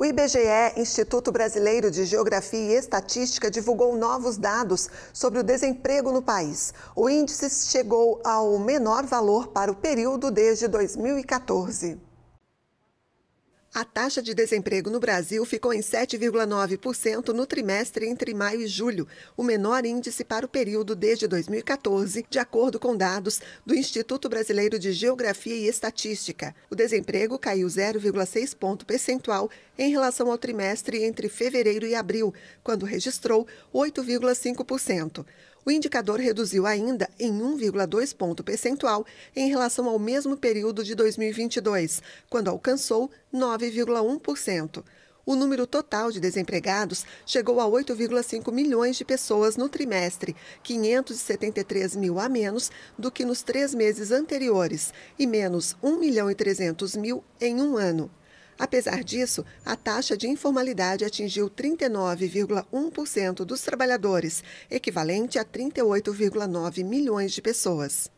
O IBGE, Instituto Brasileiro de Geografia e Estatística, divulgou novos dados sobre o desemprego no país. O índice chegou ao menor valor para o período desde 2014. A taxa de desemprego no Brasil ficou em 7,9% no trimestre entre maio e julho, o menor índice para o período desde 2014, de acordo com dados do Instituto Brasileiro de Geografia e Estatística. O desemprego caiu 0,6 ponto percentual em relação ao trimestre entre fevereiro e abril, quando registrou 8,5%. O indicador reduziu ainda em 1,2 ponto percentual em relação ao mesmo período de 2022, quando alcançou 9,1%. O número total de desempregados chegou a 8,5 milhões de pessoas no trimestre, 573 mil a menos do que nos três meses anteriores e menos 1 milhão e 300 mil em um ano. Apesar disso, a taxa de informalidade atingiu 39,1% dos trabalhadores, equivalente a 38,9 milhões de pessoas.